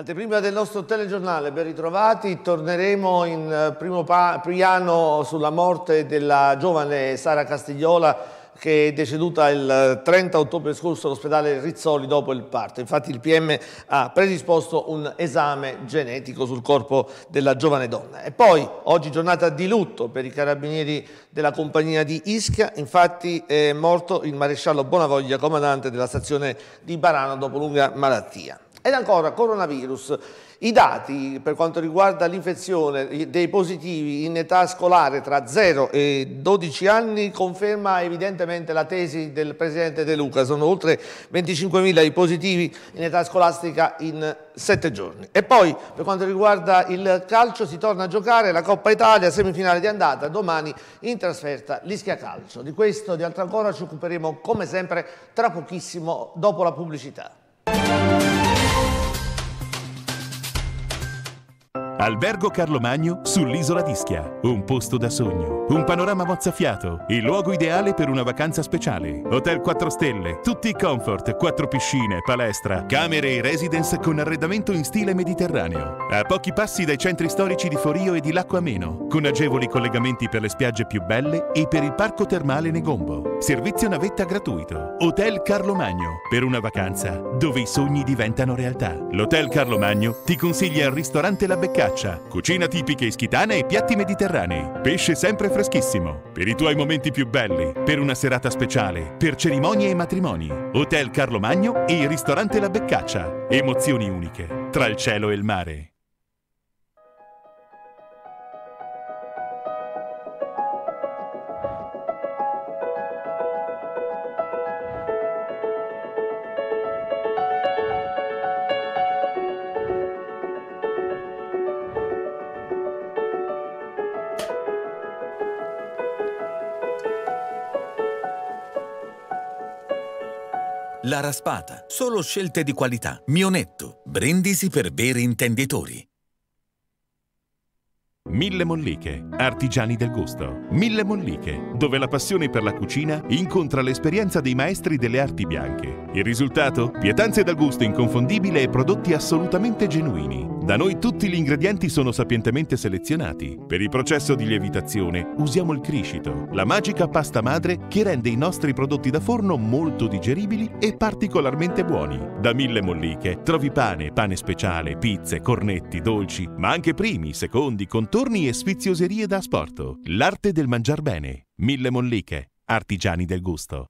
Anteprima del nostro telegiornale, ben ritrovati, torneremo in eh, primo piano sulla morte della giovane Sara Castigliola che è deceduta il 30 eh, ottobre scorso all'ospedale Rizzoli dopo il parto. Infatti il PM ha predisposto un esame genetico sul corpo della giovane donna. E poi, oggi giornata di lutto per i carabinieri della compagnia di Ischia, infatti è morto il maresciallo Bonavoglia, comandante della stazione di Barano dopo lunga malattia. Ed ancora, coronavirus. I dati per quanto riguarda l'infezione dei positivi in età scolare tra 0 e 12 anni conferma evidentemente la tesi del Presidente De Luca. Sono oltre 25.000 i positivi in età scolastica in 7 giorni. E poi per quanto riguarda il calcio si torna a giocare la Coppa Italia, semifinale di andata, domani in trasferta l'Ischia Calcio. Di questo e di altro ancora ci occuperemo come sempre tra pochissimo dopo la pubblicità. Albergo Carlo Magno sull'isola d'Ischia. Un posto da sogno, un panorama mozzafiato, il luogo ideale per una vacanza speciale. Hotel 4 stelle, tutti i comfort, 4 piscine, palestra, camere e residence con arredamento in stile mediterraneo. A pochi passi dai centri storici di Forio e di Lacco Ameno, con agevoli collegamenti per le spiagge più belle e per il parco termale Negombo. Servizio navetta gratuito. Hotel Carlo Magno. Per una vacanza dove i sogni diventano realtà. L'Hotel Carlo Magno ti consiglia il ristorante La Beccaccia. Cucina tipica ischitana e piatti mediterranei. Pesce sempre freschissimo. Per i tuoi momenti più belli. Per una serata speciale. Per cerimonie e matrimoni. Hotel Carlo Magno e il ristorante La Beccaccia. Emozioni uniche. Tra il cielo e il mare. La Raspata, solo scelte di qualità. Mionetto, brindisi per veri intenditori. Mille Molliche, artigiani del gusto. Mille Molliche, dove la passione per la cucina incontra l'esperienza dei maestri delle arti bianche. Il risultato? Pietanze dal gusto inconfondibile e prodotti assolutamente genuini da noi tutti gli ingredienti sono sapientemente selezionati. Per il processo di lievitazione usiamo il criscito, la magica pasta madre che rende i nostri prodotti da forno molto digeribili e particolarmente buoni. Da mille molliche trovi pane, pane speciale, pizze, cornetti, dolci, ma anche primi, secondi, contorni e sfizioserie da asporto. L'arte del mangiar bene. Mille molliche, artigiani del gusto.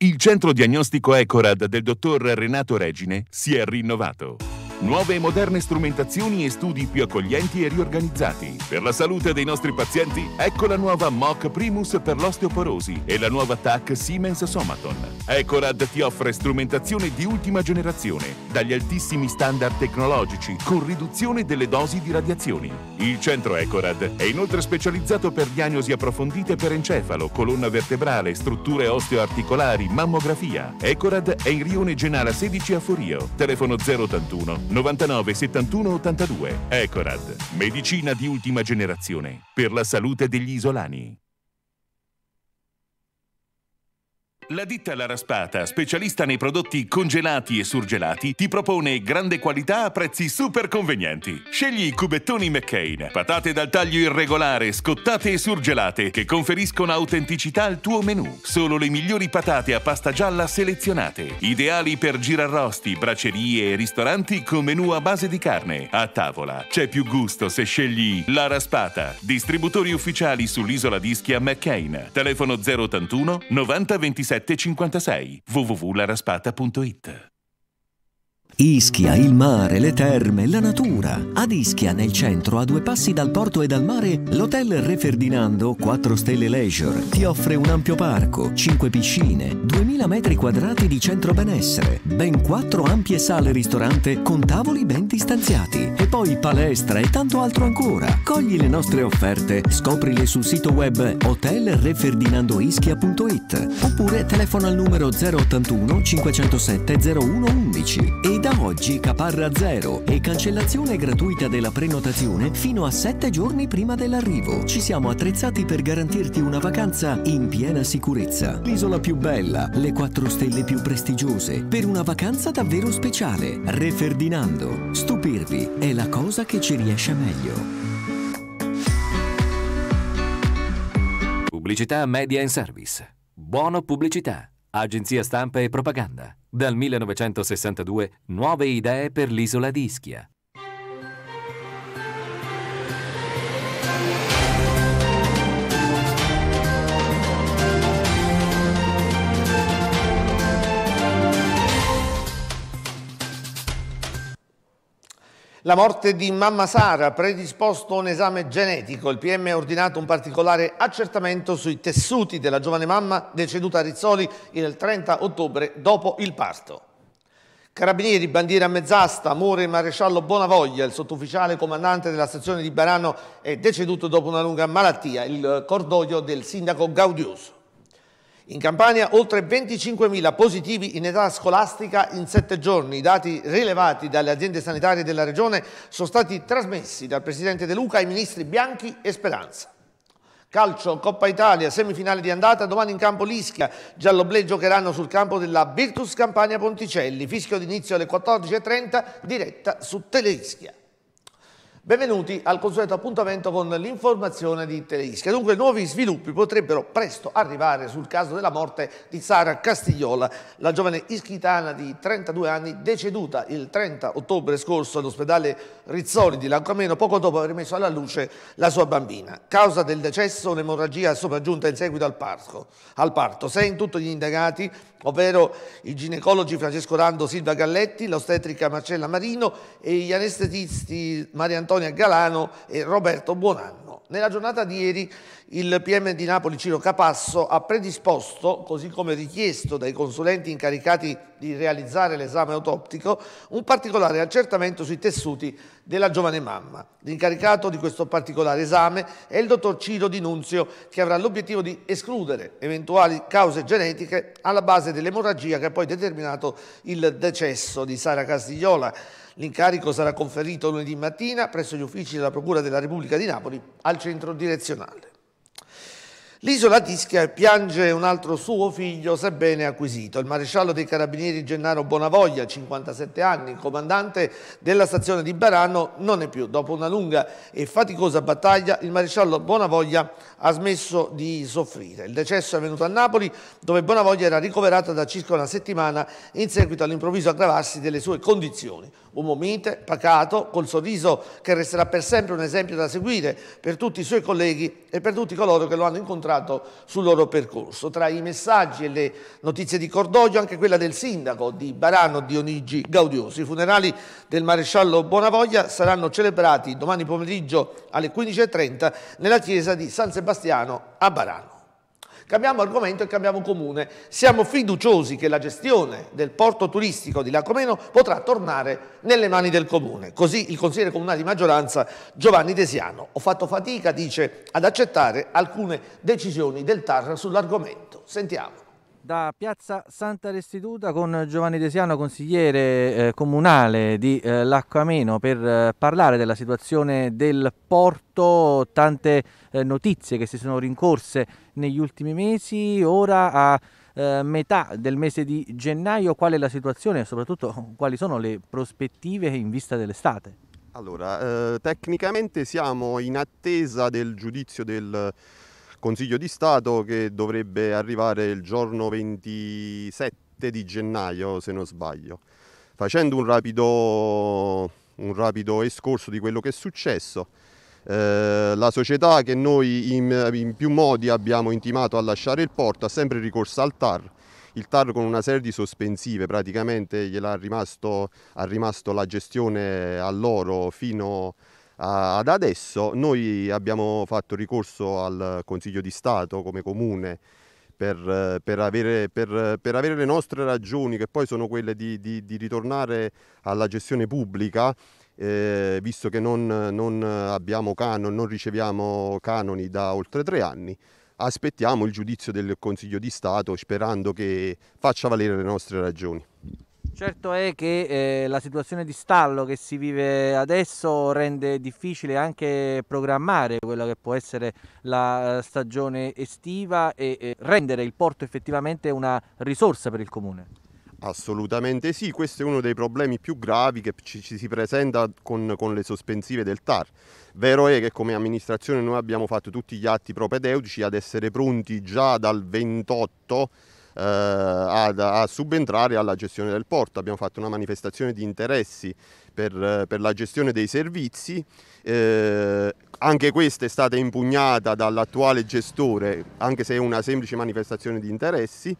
Il centro diagnostico Ecorad del dottor Renato Regine si è rinnovato. Nuove e moderne strumentazioni e studi più accoglienti e riorganizzati. Per la salute dei nostri pazienti, ecco la nuova MOC Primus per l'osteoporosi e la nuova TAC Siemens Somaton. Ecorad ti offre strumentazione di ultima generazione, dagli altissimi standard tecnologici, con riduzione delle dosi di radiazioni. Il centro Ecorad è inoltre specializzato per diagnosi approfondite per encefalo, colonna vertebrale, strutture osteoarticolari, mammografia. Ecorad è in Rione Genara 16 a Forio, telefono 081 99 71 82. Ecorad, medicina di ultima generazione per la salute degli isolani. La ditta La Raspata, specialista nei prodotti congelati e surgelati, ti propone grande qualità a prezzi super convenienti. Scegli i cubettoni McCain, patate dal taglio irregolare, scottate e surgelate, che conferiscono autenticità al tuo menù. Solo le migliori patate a pasta gialla selezionate, ideali per girarrosti, bracerie e ristoranti con menù a base di carne. A tavola c'è più gusto se scegli La Raspata, distributori ufficiali sull'isola d'Ischia McCain. Telefono 081 9027. 27 1756 www.laraspata.it Ischia, il mare, le terme, la natura. Ad Ischia, nel centro, a due passi dal porto e dal mare, l'hotel Re Ferdinando 4 Stelle Leisure ti offre un ampio parco, 5 piscine, 2000 metri quadrati di centro benessere, ben 4 ampie sale ristorante con tavoli ben distanziati e poi palestra e tanto altro ancora. Cogli le nostre offerte, scoprile sul sito web hotelreferdinandoischia.it oppure telefona al numero 081 507 0111 ed da oggi caparra zero e cancellazione gratuita della prenotazione fino a 7 giorni prima dell'arrivo. Ci siamo attrezzati per garantirti una vacanza in piena sicurezza. L'isola più bella, le quattro stelle più prestigiose, per una vacanza davvero speciale. Re Ferdinando, stupirvi è la cosa che ci riesce meglio. Pubblicità media in service. Buono pubblicità. Agenzia stampa e propaganda. Dal 1962 nuove idee per l'isola di Ischia. La morte di mamma Sara, ha predisposto un esame genetico, il PM ha ordinato un particolare accertamento sui tessuti della giovane mamma deceduta a Rizzoli il 30 ottobre dopo il parto. Carabinieri, bandiera a mezz'asta, muore il maresciallo Bonavoglia, il sottufficiale comandante della stazione di Barano, è deceduto dopo una lunga malattia, il cordoglio del sindaco Gaudioso. In Campania oltre 25.000 positivi in età scolastica in sette giorni. I dati rilevati dalle aziende sanitarie della Regione sono stati trasmessi dal Presidente De Luca ai ministri Bianchi e Speranza. Calcio, Coppa Italia, semifinale di andata, domani in campo l'Ischia. Gialloblè giocheranno sul campo della Virtus Campania Ponticelli. Fischio d'inizio alle 14.30, diretta su Teleischia. Benvenuti al consueto appuntamento con l'informazione di Teleischia. Dunque, nuovi sviluppi potrebbero presto arrivare sul caso della morte di Sara Castigliola, la giovane ischitana di 32 anni deceduta il 30 ottobre scorso all'ospedale Rizzoli di Lancomeno poco dopo aver messo alla luce la sua bambina. Causa del decesso un'emorragia sopraggiunta in seguito al parto. Al parto. Sei in tutto gli indagati, ovvero i ginecologi Francesco Rando Silva Galletti, l'ostetrica Marcella Marino e gli anestetisti Maria Antonia Antonia Galano e Roberto Buonanno. Nella giornata di ieri il PM di Napoli Ciro Capasso ha predisposto, così come richiesto dai consulenti incaricati di realizzare l'esame autoptico, un particolare accertamento sui tessuti della giovane mamma. L'incaricato di questo particolare esame è il dottor Ciro Di Nunzio che avrà l'obiettivo di escludere eventuali cause genetiche alla base dell'emorragia che ha poi determinato il decesso di Sara Castigliola. L'incarico sarà conferito lunedì mattina presso gli uffici della Procura della Repubblica di Napoli al centro direzionale. L'isola Tischia piange un altro suo figlio, sebbene acquisito. Il maresciallo dei carabinieri Gennaro Bonavoglia, 57 anni, comandante della stazione di Barano, non è più. Dopo una lunga e faticosa battaglia, il maresciallo Bonavoglia ha smesso di soffrire. Il decesso è avvenuto a Napoli, dove Bonavoglia era ricoverata da circa una settimana in seguito all'improvviso aggravarsi delle sue condizioni uomo mite, pacato, col sorriso che resterà per sempre un esempio da seguire per tutti i suoi colleghi e per tutti coloro che lo hanno incontrato sul loro percorso. Tra i messaggi e le notizie di cordoglio anche quella del sindaco di Barano Dionigi Gaudiosi. I funerali del maresciallo Bonavoglia saranno celebrati domani pomeriggio alle 15.30 nella chiesa di San Sebastiano a Barano. Cambiamo argomento e cambiamo comune. Siamo fiduciosi che la gestione del porto turistico di Lacomeno potrà tornare nelle mani del comune. Così il consigliere comunale di maggioranza Giovanni Desiano. Ho fatto fatica, dice, ad accettare alcune decisioni del TAR sull'argomento. Sentiamo da Piazza Santa Restituta con Giovanni Desiano, consigliere eh, comunale di eh, L'Acquameno, per eh, parlare della situazione del porto, tante eh, notizie che si sono rincorse negli ultimi mesi, ora a eh, metà del mese di gennaio, qual è la situazione e soprattutto quali sono le prospettive in vista dell'estate? Allora, eh, tecnicamente siamo in attesa del giudizio del Consiglio di Stato che dovrebbe arrivare il giorno 27 di gennaio, se non sbaglio. Facendo un rapido, un rapido escorso di quello che è successo, eh, la società che noi in, in più modi abbiamo intimato a lasciare il porto ha sempre ricorso al TAR, il TAR con una serie di sospensive praticamente gliel'ha rimasto, ha rimasto la gestione a loro fino ad adesso noi abbiamo fatto ricorso al Consiglio di Stato come comune per, per, avere, per, per, avere, le nostre ragioni, che poi sono quelle di, di, di ritornare alla gestione pubblica, eh, visto che non, non, abbiamo canon, non riceviamo canoni da oltre tre anni. Aspettiamo il giudizio del Consiglio di Stato sperando che faccia valere le nostre ragioni. Certo è che eh, la situazione di stallo che si vive adesso rende difficile anche programmare quella che può essere la eh, stagione estiva e, e eh, rendere il porto effettivamente una risorsa per il comune. Assolutamente sì, questo è uno dei problemi più gravi che ci, ci si presenta con, con, le sospensive del TAR. Vero è che come amministrazione noi abbiamo fatto tutti gli atti propedeutici ad essere pronti già dal 28 eh, ad, a subentrare alla gestione del porto. Abbiamo fatto una manifestazione di interessi per, eh, per la gestione dei servizi. Eh, anche questa è stata impugnata dall'attuale gestore, anche se è una semplice manifestazione di interessi.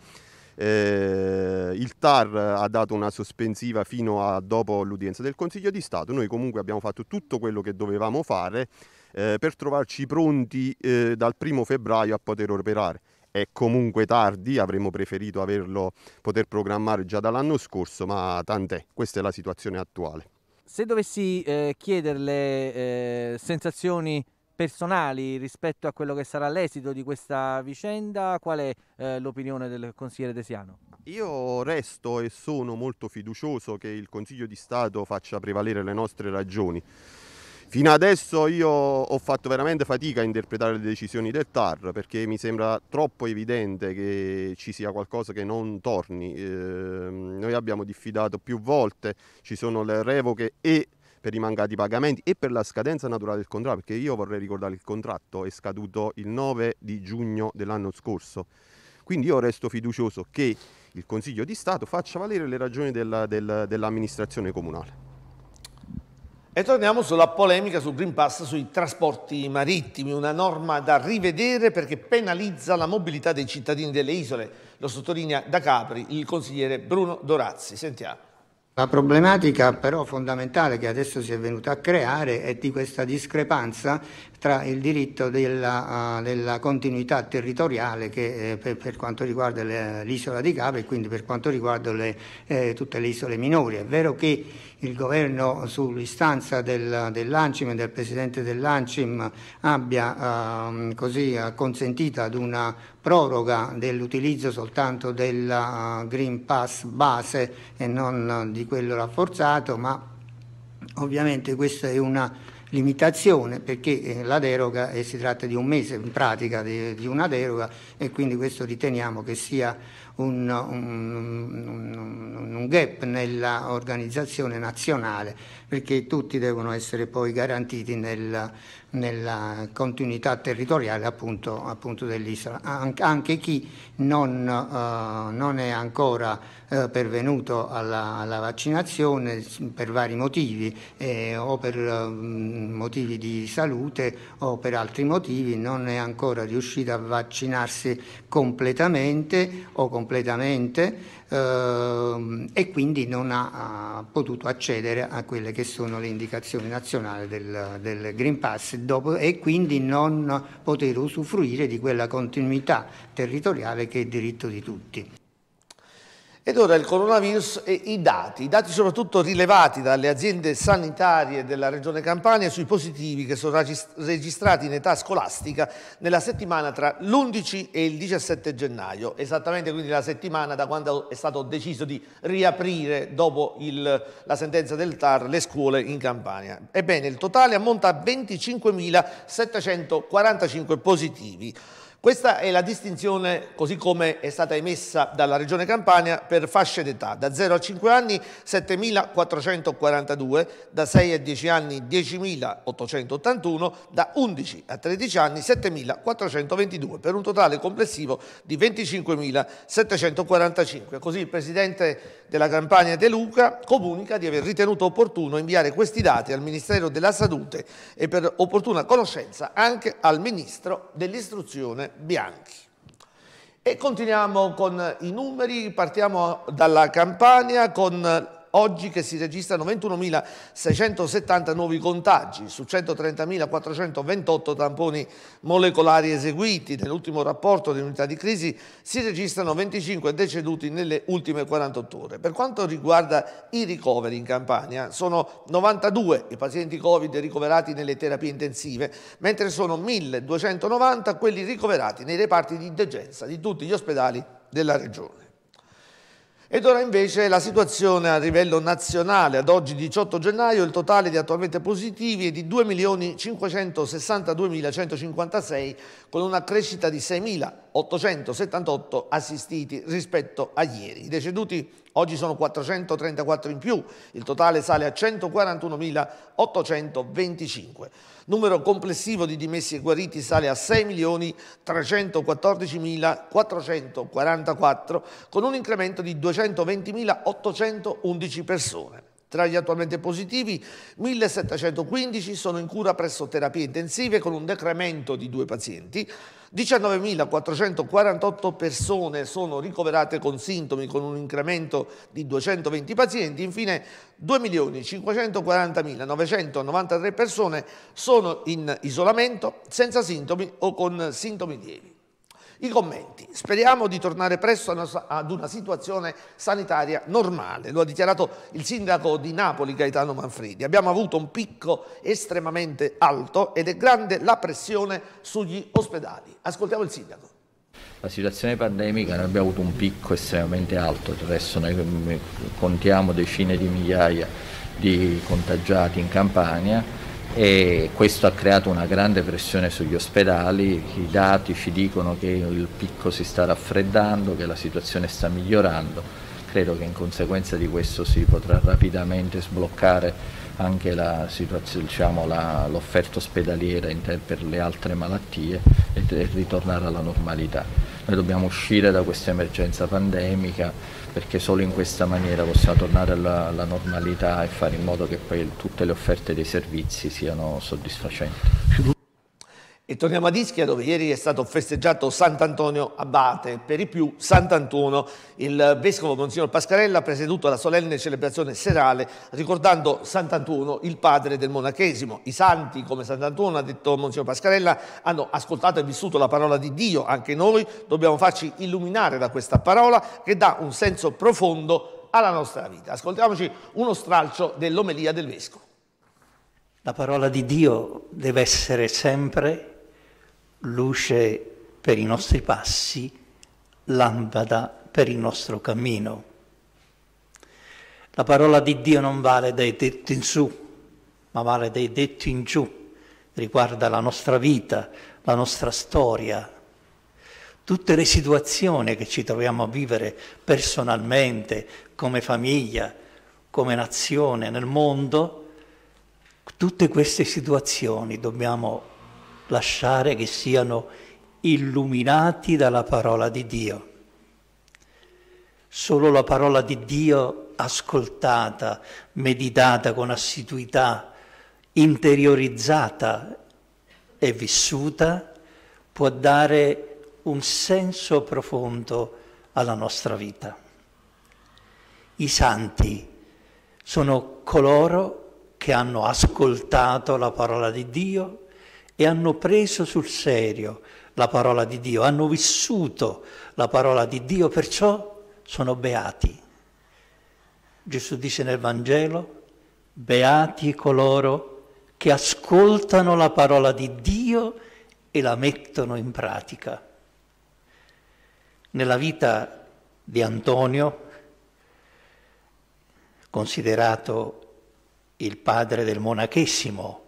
Eh, il TAR ha dato una sospensiva fino a dopo l'udienza del Consiglio di Stato, noi comunque abbiamo fatto tutto quello che dovevamo fare eh, per trovarci pronti eh, dal primo febbraio a poter operare è comunque tardi, avremmo preferito averlo, poter programmare già dall'anno scorso, ma tant'è, questa è la situazione attuale. Se dovessi eh, chiederle eh, sensazioni personali rispetto a quello che sarà l'esito di questa vicenda, qual è eh, l'opinione del consigliere Desiano? Io resto e sono molto fiducioso che il Consiglio di Stato faccia prevalere le nostre ragioni. Fino adesso io ho fatto veramente fatica a interpretare le decisioni del TAR perché mi sembra troppo evidente che ci sia qualcosa che non torni. Eh, noi abbiamo diffidato più volte, ci sono le revoche e per i mancati pagamenti e per la scadenza naturale del contratto, perché io vorrei ricordare che il contratto è scaduto il 9 di giugno dell'anno scorso. Quindi io resto fiducioso che il Consiglio di Stato faccia valere le ragioni della, del, dell'amministrazione comunale. E torniamo sulla polemica sul Green Pass sui trasporti marittimi, una norma da rivedere perché penalizza la mobilità dei cittadini delle isole, lo sottolinea da Capri il consigliere Bruno Dorazzi. Sentiamo. La problematica però fondamentale che adesso si è venuta a creare è di questa discrepanza tra il diritto della, uh, della continuità territoriale che, eh, per, per, quanto riguarda le, l'isola di Capri e quindi per quanto riguarda le, eh, tutte le isole minori. È vero che il governo sull'istanza del, dell'Ancim e del presidente dell'Ancim abbia uh, così consentito ad una proroga dell'utilizzo soltanto del uh, eh, Green Pass base e non di quello rafforzato, ma ovviamente questa è una limitazione perché eh, la deroga eh, si tratta di un mese in pratica di, di una deroga e quindi questo riteniamo che sia un, un, un, un gap nell'organizzazione nazionale perché tutti devono essere poi garantiti nel, nella continuità territoriale appunto, appunto dell'isola, An anche chi non, uh, non è ancora uh, pervenuto alla, alla, vaccinazione per vari motivi eh, o per uh, motivi di salute o per altri motivi non è ancora riuscito a vaccinarsi completamente o completamente completamente eh, e quindi non ha, ha, potuto accedere a quelle che sono le indicazioni nazionali del, del Green Pass dopo, e quindi non poter usufruire di quella continuità territoriale che è diritto di tutti. Ed ora il coronavirus e i dati, i dati soprattutto rilevati dalle aziende sanitarie della Regione Campania sui positivi che sono registrati in età scolastica nella settimana tra l'11 e il 17 gennaio, esattamente quindi la settimana da quando è stato deciso di riaprire dopo il, la sentenza del TAR le scuole in Campania. Ebbene, il totale ammonta a 25.745 positivi. Questa è la distinzione così come è stata emessa dalla Regione Campania per fasce d'età, da 0 a 5 anni 7.442, da 6 a 10 anni 10.881, da 11 a 13 anni 7.422, per un totale complessivo di 25.745. Così il Presidente della Campania De Luca comunica di aver ritenuto opportuno inviare questi dati al Ministero della Salute e per opportuna conoscenza anche al Ministro dell'Istruzione bianchi. E continuiamo con i numeri, partiamo dalla Campania con oggi che si registrano 21.670 nuovi contagi su 130.428 tamponi molecolari eseguiti. Nell'ultimo rapporto dell'unità di crisi si registrano 25 deceduti nelle ultime 48 ore. Per quanto riguarda i ricoveri in Campania, sono 92 i pazienti Covid ricoverati nelle terapie intensive, mentre sono 1.290 quelli ricoverati nei reparti di degenza di tutti gli ospedali della regione. Ed ora invece la situazione a livello nazionale. Ad oggi 18 gennaio il totale di attualmente positivi è di 2.562.156 con una crescita di 6.000 878 assistiti rispetto a ieri. I deceduti oggi sono 434 in più, il totale sale a 141.825. Numero complessivo di dimessi e guariti sale a 6.314.444 con un incremento di 220.811 persone. Tra gli attualmente positivi, 1715 sono in cura presso terapie intensive con un decremento di due pazienti, 19.448 persone sono ricoverate con sintomi con un incremento di 220 pazienti, infine 2.540.993 persone sono in isolamento senza sintomi o con sintomi lievi. I commenti. Speriamo di tornare presto ad una situazione sanitaria normale, lo ha dichiarato il sindaco di Napoli Gaetano Manfredi. Abbiamo avuto un picco estremamente alto ed è grande la pressione sugli ospedali. Ascoltiamo il sindaco. La situazione pandemica, noi abbiamo avuto un picco estremamente alto, adesso noi mm, contiamo decine di migliaia di contagiati in Campania e questo ha creato una grande pressione sugli ospedali, i dati ci dicono che il picco si sta raffreddando, che la situazione sta migliorando, credo che in conseguenza di questo si potrà rapidamente sbloccare anche diciamo, l'offerta diciamo, ospedaliera per le altre malattie e ritornare alla normalità. Noi dobbiamo uscire da questa emergenza pandemica perché solo in questa maniera possiamo tornare alla, alla normalità e fare in modo che poi tutte le offerte dei servizi siano soddisfacenti. E torniamo a Ischia dove ieri è stato festeggiato Sant'Antonio Abate, per i più Sant'Antuono. Il vescovo Monsignor Pascarella ha presieduto la solenne celebrazione serale ricordando Sant'Antuono, il padre del monachesimo. I santi, come Sant'Antuono ha detto Monsignor Pascarella, hanno ascoltato e vissuto la parola di Dio. Anche noi dobbiamo farci illuminare da questa parola che dà un senso profondo alla nostra vita. Ascoltiamoci uno stralcio dell'omelia del vescovo. La parola di Dio deve essere sempre luce per i nostri passi, lampada per il nostro cammino. La parola di Dio non vale dai detti in su, ma vale dai detti in giù, riguarda la nostra vita, la nostra storia, tutte le situazioni che ci troviamo a vivere personalmente, come famiglia, come nazione, nel mondo, tutte queste situazioni dobbiamo lasciare che siano illuminati dalla parola di Dio. Solo la parola di Dio ascoltata, meditata con assiduità, interiorizzata e vissuta può dare un senso profondo alla nostra vita. I santi sono coloro che hanno ascoltato la parola di Dio, e hanno preso sul serio la parola di Dio, hanno vissuto la parola di Dio, perciò sono beati. Gesù dice nel Vangelo, beati coloro che ascoltano la parola di Dio e la mettono in pratica. Nella vita di Antonio, considerato il padre del monachesimo,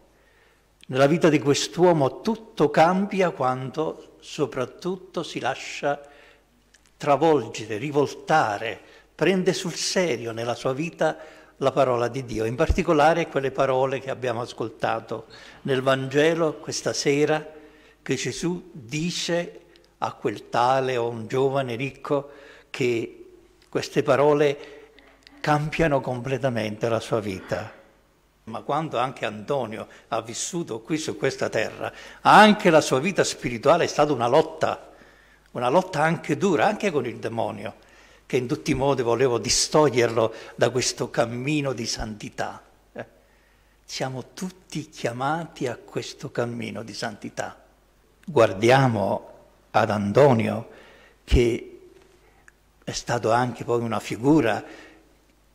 nella vita di quest'uomo tutto cambia quando soprattutto si lascia travolgere, rivoltare, prende sul serio nella sua vita la parola di Dio, in particolare quelle parole che abbiamo ascoltato nel Vangelo questa sera, che Gesù dice a quel tale o un giovane ricco che queste parole cambiano completamente la sua vita. Ma quando anche Antonio ha vissuto qui su questa terra, anche la sua vita spirituale è stata una lotta, una lotta anche dura, anche con il demonio, che in tutti i modi volevo distoglierlo da questo cammino di santità. Eh, siamo tutti chiamati a questo cammino di santità. Guardiamo ad Antonio che è stato anche poi una figura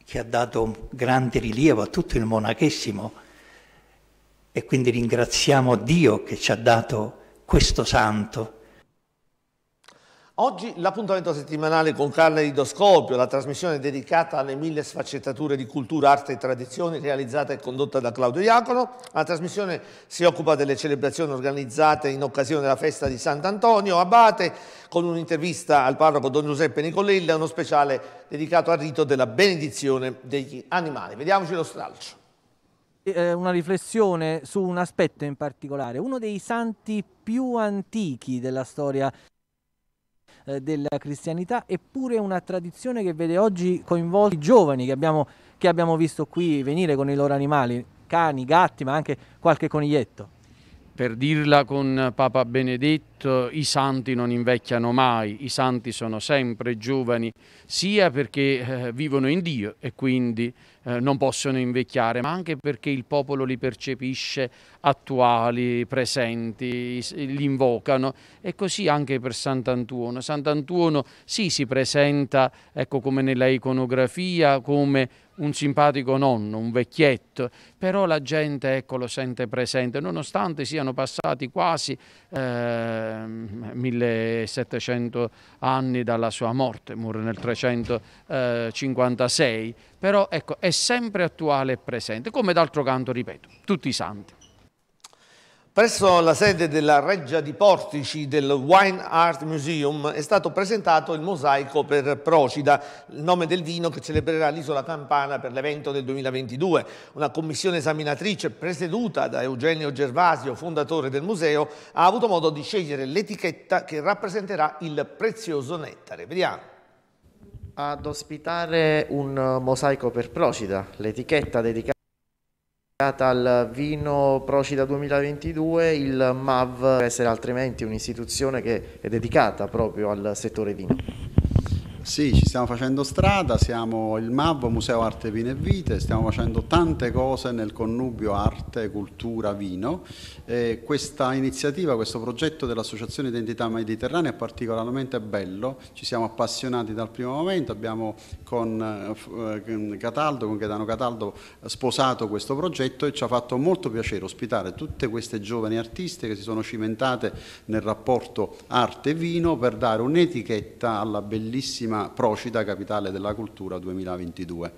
che ha dato grande rilievo a tutto il monachessimo e quindi ringraziamo Dio che ci ha dato questo santo Oggi l'appuntamento settimanale con Carla Idoscopio, la trasmissione dedicata alle mille sfaccettature di cultura, arte e tradizioni realizzata e condotta da Claudio Iacono. La trasmissione si occupa delle celebrazioni organizzate in occasione della festa di Sant'Antonio Abate con un'intervista al parroco Don Giuseppe Nicolella e uno speciale dedicato al rito della benedizione degli animali. Vediamoci lo stralcio. Eh, una riflessione su un aspetto in particolare, uno dei santi più antichi della storia eh, della cristianità, eppure una tradizione che vede oggi coinvolti i giovani che abbiamo, che abbiamo visto qui venire con i loro animali, cani, gatti, ma anche qualche coniglietto per dirla con Papa Benedetto, i santi non invecchiano mai, i santi sono sempre giovani, sia perché eh, vivono in Dio e quindi eh, non possono invecchiare, ma anche perché il popolo li percepisce attuali, presenti, li invocano e così anche per Sant'Antuono. Sant'Antuono sì si presenta ecco, come nella iconografia, come un simpatico nonno, un vecchietto, però la gente ecco, lo sente presente, nonostante siano passati quasi eh, 1700 anni dalla sua morte, muore nel 356, però ecco, è sempre attuale e presente, come d'altro canto, ripeto, tutti i santi. Presso la sede della Reggia di Portici del Wine Art Museum è stato presentato il mosaico per Procida, il nome del vino che celebrerà l'isola campana per l'evento del 2022. Una commissione esaminatrice presieduta da Eugenio Gervasio, fondatore del museo, ha avuto modo di scegliere l'etichetta che rappresenterà il prezioso nettare. Vediamo. Ad ospitare un mosaico per Procida, l'etichetta dedicata al vino Procida 2022, il MAV deve essere altrimenti un'istituzione che è dedicata proprio al settore vino. Sì, ci stiamo facendo strada, siamo il MAV, Museo Arte, Vino e Vite, stiamo facendo tante cose nel connubio arte, cultura, vino. E questa iniziativa, questo progetto dell'Associazione Identità Mediterranea è particolarmente bello, ci siamo appassionati dal primo momento, abbiamo con, eh, Cataldo, con Gaetano Cataldo sposato questo progetto e ci ha fatto molto piacere ospitare tutte queste giovani artiste che si sono cimentate nel rapporto arte-vino per dare un'etichetta alla bellissima tema Procida, capitale della cultura 2022.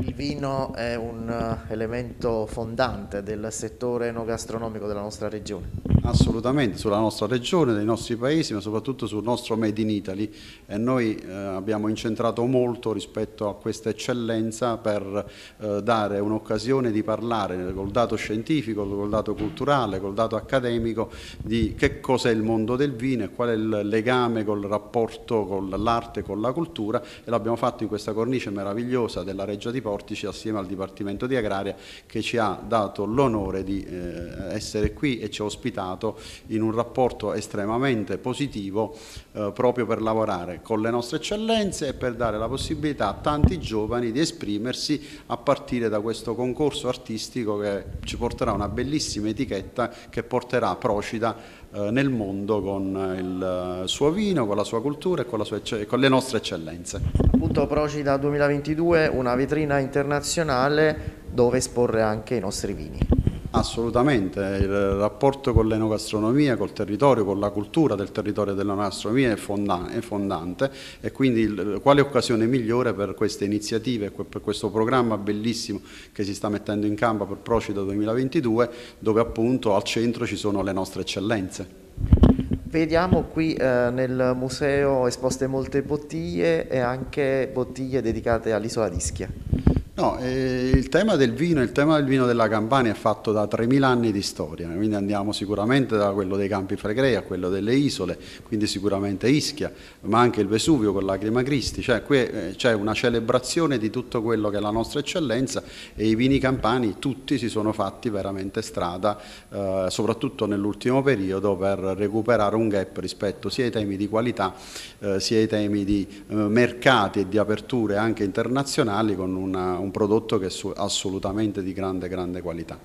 Il vino è un eh, elemento fondante del settore enogastronomico della nostra regione. Assolutamente, sulla nostra regione, nei nostri paesi, ma soprattutto sul nostro Made in Italy e noi eh, abbiamo incentrato molto rispetto a questa eccellenza per eh, dare un'occasione di parlare col dato scientifico, col dato culturale, col dato accademico di che cos'è il mondo del vino e qual è il legame col rapporto con l'arte, con la cultura cultura e l'abbiamo fatto in questa cornice meravigliosa della Reggia di Portici assieme al Dipartimento di Agraria che ci ha dato l'onore di eh, essere qui e ci ha ospitato in un rapporto estremamente positivo eh, proprio per lavorare con le nostre eccellenze e per dare la possibilità a tanti giovani di esprimersi a partire da questo concorso artistico che ci porterà una bellissima etichetta che porterà Procida eh, nel mondo con eh, il eh, suo vino, con la sua cultura e con, sua, con, le nostre eccellenze. Appunto Procida 2022, una vetrina internazionale dove esporre anche i nostri vini. Assolutamente, il rapporto con l'enogastronomia, col territorio, con la cultura del territorio dell'enogastronomia è, fondante e quindi quale occasione migliore per queste iniziative, per questo programma bellissimo che si sta mettendo in campo per Procida 2022 dove appunto al centro ci sono le nostre eccellenze. Vediamo qui eh, nel museo esposte molte bottiglie e anche bottiglie dedicate all'isola di Ischia. No, eh, il tema del vino, il tema del vino della Campania è fatto da 3.000 anni di storia, quindi andiamo sicuramente da quello dei Campi Fregrei a quello delle isole, quindi sicuramente Ischia, ma anche il Vesuvio con Lacrima Cristi, cioè qui eh, c'è una celebrazione di tutto quello che è la nostra eccellenza e i vini campani tutti si sono fatti veramente strada, eh, soprattutto nell'ultimo periodo per recuperare un gap rispetto sia ai temi di qualità eh, sia ai temi di eh, mercati e di aperture anche internazionali con una, un un prodotto che è assolutamente di grande, grande qualità.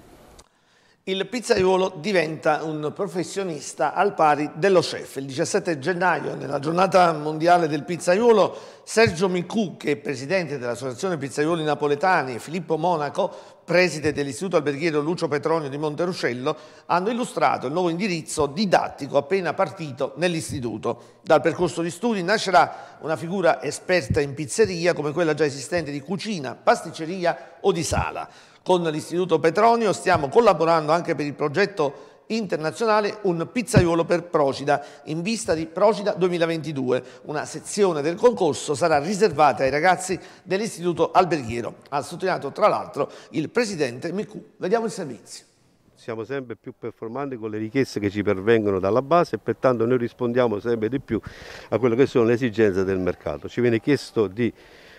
Il pizzaiolo diventa un professionista al pari dello chef. Il 17 gennaio, nella giornata mondiale del pizzaiolo, Sergio Micù, che è presidente dell'Associazione Pizzaioli Napoletani, e Filippo Monaco, preside dell'Istituto Alberghiero Lucio Petronio di Monteruscello, hanno illustrato il nuovo indirizzo didattico appena partito nell'Istituto. Dal percorso di studi nascerà una figura esperta in pizzeria come quella già esistente di cucina, pasticceria o di sala. Con l'Istituto Petronio stiamo collaborando anche per il progetto internazionale Un pizzaiolo per Procida in vista di Procida 2022. Una sezione del concorso sarà riservata ai ragazzi dell'Istituto Alberghiero. Ha sottolineato tra l'altro il presidente Micù. Vediamo il servizio. Siamo sempre più performanti con le richieste che ci pervengono dalla base e pertanto noi rispondiamo sempre di più a quelle che sono le esigenze del mercato. Ci viene chiesto di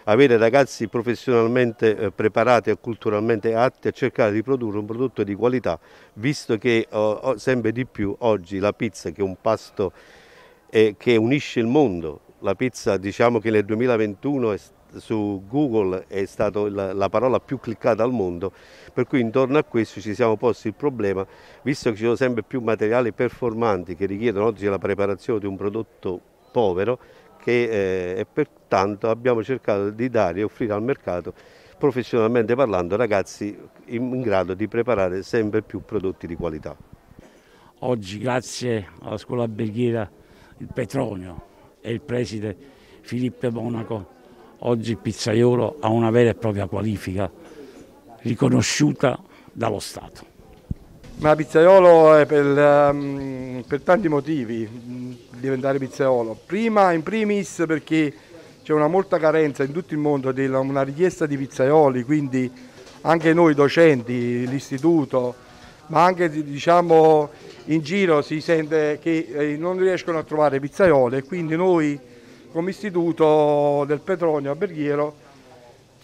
avere ragazzi professionalmente eh, preparati e culturalmente atti a cercare di produrre un prodotto di qualità, visto che eh, sempre di più oggi la pizza che è un pasto eh, che unisce il mondo, la pizza diciamo che nel 2021 è su Google è stata la, parola più cliccata al mondo, per cui intorno a questo ci siamo posti il problema, visto che ci sono sempre più materiali performanti che richiedono oggi la preparazione di un prodotto povero, che, eh, e pertanto abbiamo cercato di dare e offrire al mercato professionalmente parlando ragazzi in, in grado di preparare sempre più prodotti di qualità. Oggi grazie alla scuola alberghiera il Petronio e il preside Filippo Monaco, oggi il pizzaiolo ha una vera e propria qualifica riconosciuta dallo Stato. Ma pizzaiolo è per, um, per tanti motivi mm, diventare pizzaiolo. Prima, in primis, perché c'è una molta carenza in tutto il mondo di una richiesta di pizzaioli, quindi anche noi docenti, l'istituto, ma anche diciamo, in giro si sente che eh, non riescono a trovare pizzaioli e quindi noi come istituto del Petronio alberghiero Berghiero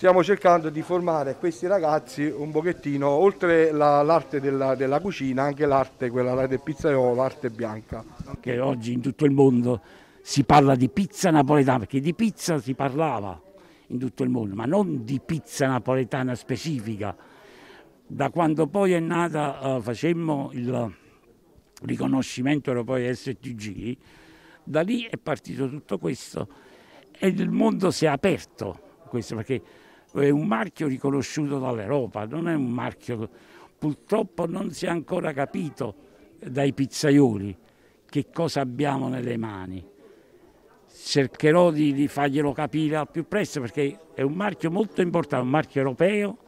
stiamo cercando di formare questi ragazzi un pochettino, oltre l'arte la, della, della, cucina, anche l'arte, quella del pizzaiolo, l'arte bianca. Che oggi in tutto il mondo si parla di pizza napoletana, perché di pizza si parlava in tutto il mondo, ma non di pizza napoletana specifica. Da quando poi è nata, eh, facemmo il riconoscimento europeo STG, da lì è partito tutto questo e il mondo si è aperto, questo perché è un marchio riconosciuto dall'Europa, non è un marchio, purtroppo non si è ancora capito dai pizzaioli che cosa abbiamo nelle mani. Cercherò di, di farglielo capire al più presto perché è un marchio molto importante, un marchio europeo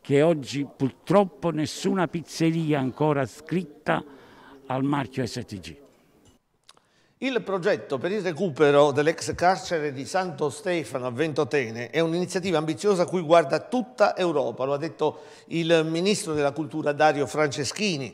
che oggi purtroppo nessuna pizzeria ancora scritta al marchio STG. Il progetto per il recupero dell'ex carcere di Santo Stefano a Ventotene è un'iniziativa ambiziosa a cui guarda tutta Europa, lo ha detto il ministro della cultura Dario Franceschini.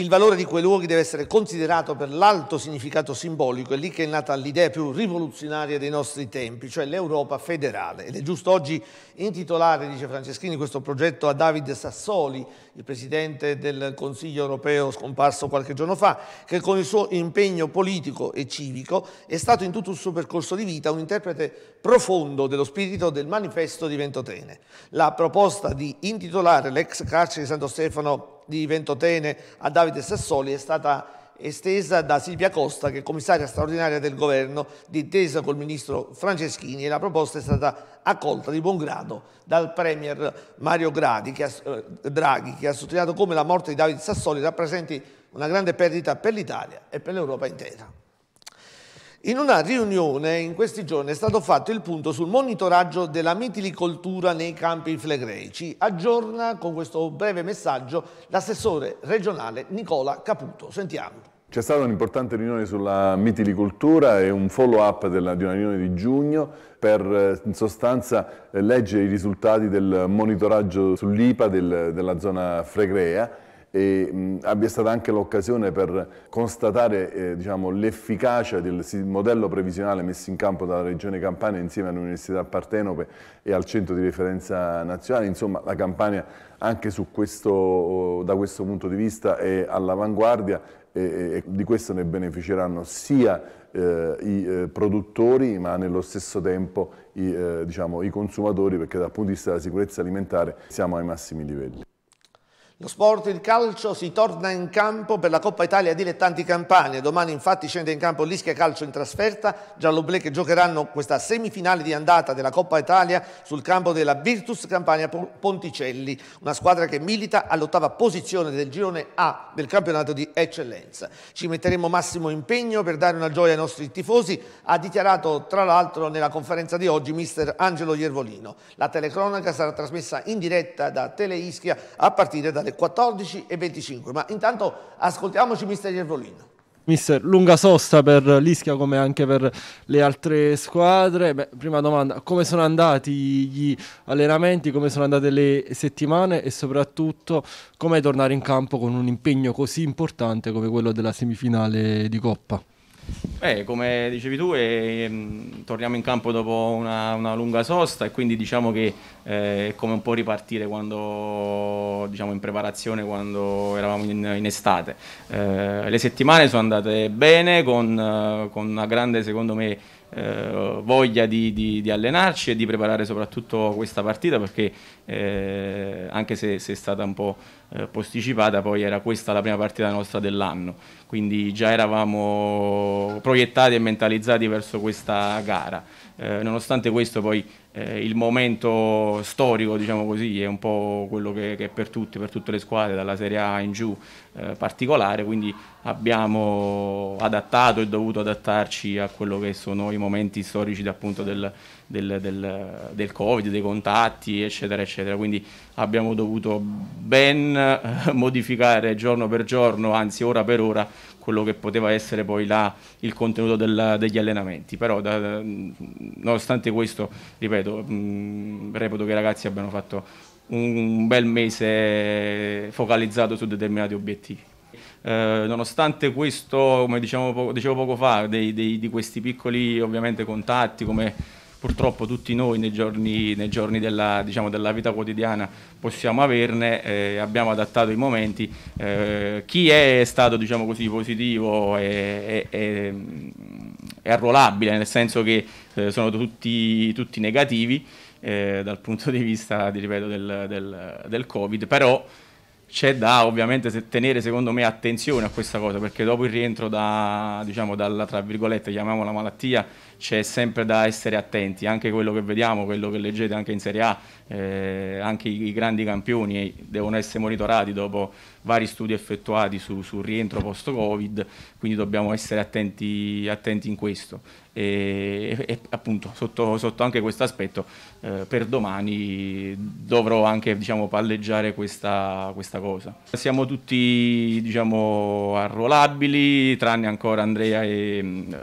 Il valore di quei luoghi deve essere considerato per l'alto significato simbolico, è lì che è nata l'idea più rivoluzionaria dei nostri tempi, cioè l'Europa federale. Ed è giusto oggi intitolare, dice Franceschini, questo progetto a David Sassoli, il presidente del Consiglio europeo scomparso qualche giorno fa, che con il suo impegno politico e civico è stato in tutto il suo percorso di vita un interprete profondo dello spirito del manifesto di Ventotene. La proposta di intitolare l'ex carcere di Santo Stefano di Ventotene a Davide Sassoli è stata estesa da Silvia Costa, che è commissaria straordinaria del governo, d'intesa col ministro Franceschini e la proposta è stata accolta di buon grado dal premier Mario eh, Draghi, che ha sottolineato come la morte di Davide Sassoli rappresenti una grande perdita per l'Italia e per l'Europa intera. In una riunione in questi giorni è stato fatto il punto sul monitoraggio della mitilicoltura nei campi flegreci. Aggiorna con questo breve messaggio l'assessore regionale Nicola Caputo. Sentiamo. C'è stata un'importante riunione sulla mitilicoltura e un follow-up di una riunione di giugno per eh, in sostanza eh, leggere i risultati del monitoraggio sull'IPA del, della zona flegrea e mh, abbia stata anche l'occasione per constatare eh, diciamo, l'efficacia del modello previsionale messo in campo dalla Regione Campania insieme all'Università Partenope e al Centro di Referenza Nazionale. Insomma, la Campania anche questo, oh, da questo punto di vista è all'avanguardia e, e, di questo ne beneficeranno sia eh, i eh, produttori ma nello stesso tempo i, eh, diciamo, i consumatori perché dal punto di vista della sicurezza alimentare siamo ai massimi livelli. Lo sport, il calcio, si torna in campo per la Coppa Italia Dilettanti Campania. Domani infatti scende in campo l'Ischia Calcio in trasferta. Gialloblu che giocheranno questa semifinale di andata della Coppa Italia sul campo della Virtus Campania Ponticelli, una squadra che milita all'ottava posizione del girone A del campionato di eccellenza. Ci metteremo massimo impegno per dare una gioia ai nostri tifosi, ha dichiarato tra l'altro nella conferenza di oggi mister Angelo Iervolino. La telecronaca sarà trasmessa in diretta da Teleischia a partire dalle alle 14 e 25. Ma intanto ascoltiamoci Mister Gervolino. Mister, lunga sosta per l'Ischia come anche per le altre squadre. Beh, prima domanda, come sono andati gli allenamenti, come sono andate le settimane e soprattutto come tornare in campo con un impegno così importante come quello della semifinale di Coppa? Eh, come dicevi tu, ehm, torniamo in campo dopo una, una, lunga sosta e quindi diciamo che eh, è come un po' ripartire quando, diciamo, in preparazione quando eravamo in, in estate. Eh, le settimane sono andate bene con, con una grande, secondo me, eh, voglia di, di, di, allenarci e di preparare soprattutto questa partita perché eh, anche se, se, è stata un po' eh, posticipata poi era questa la prima partita nostra dell'anno quindi già eravamo proiettati e mentalizzati verso questa gara eh, nonostante questo poi eh, il momento storico diciamo così è un po' quello che, che è per tutti per tutte le squadre dalla Serie A in giù eh, particolare, quindi abbiamo adattato e dovuto adattarci a quello che sono i momenti storici appunto del, del, del, del Covid, dei contatti, eccetera, eccetera. Quindi abbiamo dovuto ben eh, modificare giorno per giorno, anzi ora per ora, quello che poteva essere poi la, il contenuto del, degli allenamenti. Però da, nonostante questo, ripeto, mh, mm, reputo che i ragazzi abbiano fatto un bel mese focalizzato su determinati obiettivi. Eh, nonostante questo, come diciamo poco, dicevo poco fa, dei, dei, di questi piccoli ovviamente contatti, come purtroppo tutti noi nei giorni, nei giorni della, diciamo, della, vita quotidiana possiamo averne, eh, abbiamo adattato i momenti. Eh, chi è stato diciamo così, positivo è, è, è, è, arruolabile, nel senso che eh, sono tutti, tutti negativi eh, dal punto di vista, di, ripeto, del, del, del, Covid, però c'è da ovviamente tenere secondo me attenzione a questa cosa perché dopo il rientro da, diciamo, dalla tra virgolette chiamiamola malattia c'è sempre da essere attenti anche quello che vediamo, quello che leggete anche in Serie A eh, anche i, i, grandi campioni devono essere monitorati dopo vari studi effettuati sul rientro post covid quindi dobbiamo essere attenti, attenti in questo e, e appunto sotto, sotto, anche questo aspetto eh, per domani dovrò anche diciamo, palleggiare questa, questa, cosa. Siamo tutti diciamo, arruolabili tranne ancora Andrea e, eh,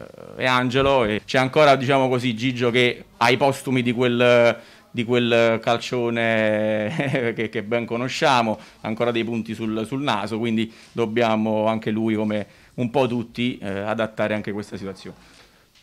e Angelo e c'è ancora diciamo così, Gigio che ha i postumi di quel di quel calcione che, che, ben conosciamo, ancora dei punti sul, sul, naso, quindi dobbiamo anche lui, come un po' tutti, eh, adattare anche questa situazione.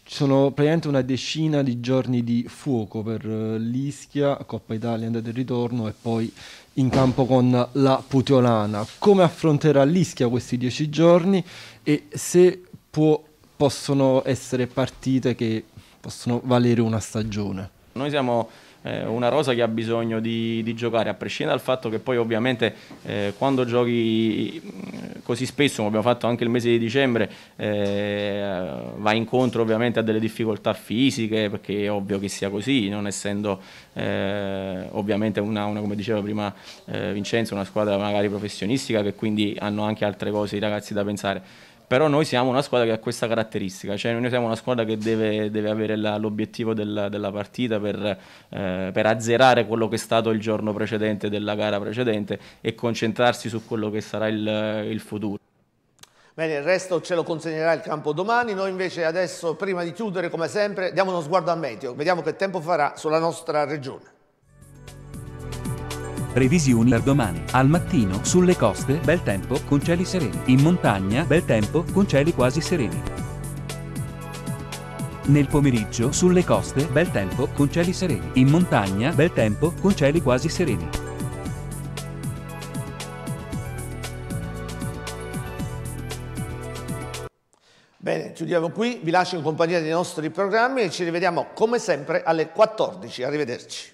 Ci sono praticamente una decina di giorni di fuoco per eh, l'Ischia, Coppa Italia andata e ritorno e poi in campo con la Putiolana. Come affronterà l'Ischia questi dieci giorni e se può, possono essere partite che possono valere una stagione? Noi siamo eh, una rosa che ha bisogno di, di, giocare, a prescindere dal fatto che poi ovviamente eh, quando giochi eh, così spesso, come abbiamo fatto anche il mese di dicembre, eh, va incontro ovviamente a delle difficoltà fisiche, perché è ovvio che sia così, non essendo eh, ovviamente una, una, come diceva prima eh, Vincenzo, una squadra magari professionistica che quindi hanno anche altre cose i ragazzi da pensare però noi siamo una squadra che ha questa caratteristica, cioè noi siamo una squadra che deve, deve avere la, l'obiettivo della, della partita per, eh, per, azzerare quello che è stato il giorno precedente della gara precedente e concentrarsi su quello che sarà il, il futuro. Bene, il resto ce lo consegnerà il campo domani, noi invece adesso prima di chiudere come sempre diamo uno sguardo al meteo, vediamo che tempo farà sulla nostra regione. Previsioni per domani. Al mattino, sulle coste, bel tempo, con cieli sereni. In montagna, bel tempo, con cieli quasi sereni. Nel pomeriggio, sulle coste, bel tempo, con cieli sereni. In montagna, bel tempo, con cieli quasi sereni. Bene, chiudiamo qui, vi lascio in compagnia dei nostri programmi e ci rivediamo come sempre alle 14. Arrivederci.